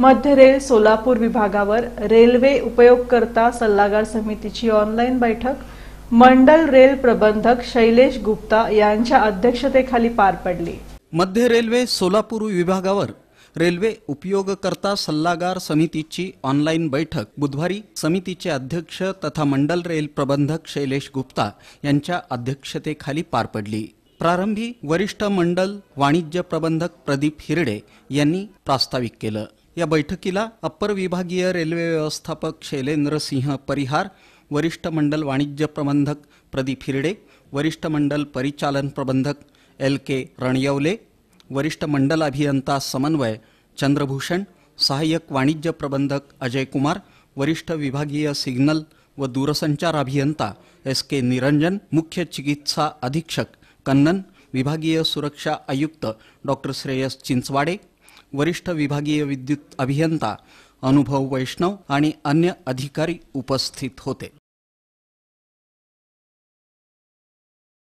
मध्य रेल सोलापूर विभागावर रेल्वे उपयोगकर्ता सल्लागार समितीची ऑनलाईन बैठक मंडल रेल प्रबंधक शैलेश गुप्ता यांच्या अध्यक्षतेखाली पार पडली मध्य रेल्वे सोलापूर विभागावर रेल्वे उपयोगकर्ता सल्लागार समितीची ऑनलाईन बैठक बुधवारी समितीचे अध्यक्ष तथा मंडल रेल प्रबंधक शैलेश गुप्ता यांच्या अध्यक्षतेखाली पार पडली प्रारंभी वरिष्ठ मंडल वाणिज्य प्रबंधक प्रदीप हिरडे यांनी प्रास्ताविक केलं या बैठकीला अप्पर विभागीय रेल्वे व्यवस्थापक शैलेंद्र सिंह परिहार वरिष्ठ मंडल वाणिज्य प्रबंधक प्रदीप हिरडे वरिष्ठ मंडल परिचालन प्रबंधक एल के रणयवले वरिष्ठ मंडल अभियंता समन्वय चंद्रभूषण सहाय्यक वाणिज्य प्रबंधक अजय कुमार वरिष्ठ विभागीय सिग्नल व दूरसंचार अभियंता एस के निरंजन मुख्य चिकित्सा अधीक्षक कन्नन विभागीय सुरक्षा आयुक्त डॉक्टर श्रेयस चिंचवाडे वरिष्ठ विभागीय विद्युत अभियंता अनुभव वैष्णव आणि अन्य अधिकारी उपस्थित होते